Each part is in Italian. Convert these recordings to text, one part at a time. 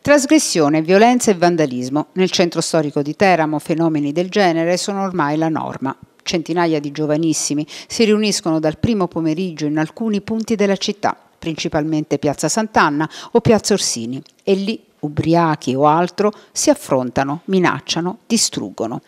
Trasgressione, violenza e vandalismo. Nel centro storico di Teramo fenomeni del genere sono ormai la norma. Centinaia di giovanissimi si riuniscono dal primo pomeriggio in alcuni punti della città, principalmente Piazza Sant'Anna o Piazza Orsini, e lì, ubriachi o altro, si affrontano, minacciano, distruggono.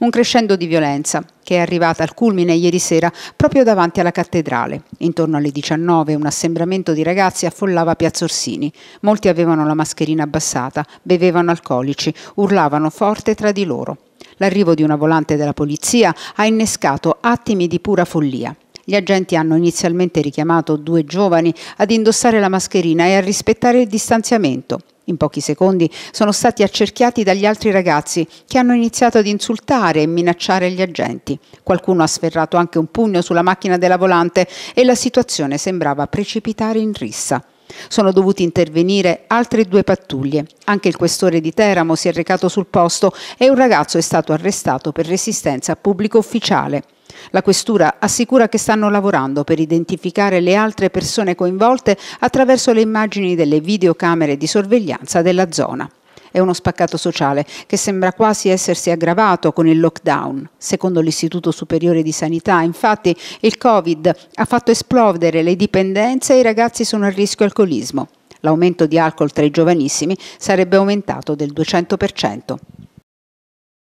Un crescendo di violenza che è arrivata al culmine ieri sera proprio davanti alla cattedrale. Intorno alle 19 un assembramento di ragazzi affollava Piazza Orsini. Molti avevano la mascherina abbassata, bevevano alcolici, urlavano forte tra di loro. L'arrivo di una volante della polizia ha innescato attimi di pura follia. Gli agenti hanno inizialmente richiamato due giovani ad indossare la mascherina e a rispettare il distanziamento. In pochi secondi sono stati accerchiati dagli altri ragazzi che hanno iniziato ad insultare e minacciare gli agenti. Qualcuno ha sferrato anche un pugno sulla macchina della volante e la situazione sembrava precipitare in rissa. Sono dovuti intervenire altre due pattuglie. Anche il questore di Teramo si è recato sul posto e un ragazzo è stato arrestato per resistenza a pubblico ufficiale. La questura assicura che stanno lavorando per identificare le altre persone coinvolte attraverso le immagini delle videocamere di sorveglianza della zona è uno spaccato sociale che sembra quasi essersi aggravato con il lockdown. Secondo l'Istituto Superiore di Sanità, infatti, il Covid ha fatto esplodere le dipendenze e i ragazzi sono a rischio alcolismo. L'aumento di alcol tra i giovanissimi sarebbe aumentato del 200%.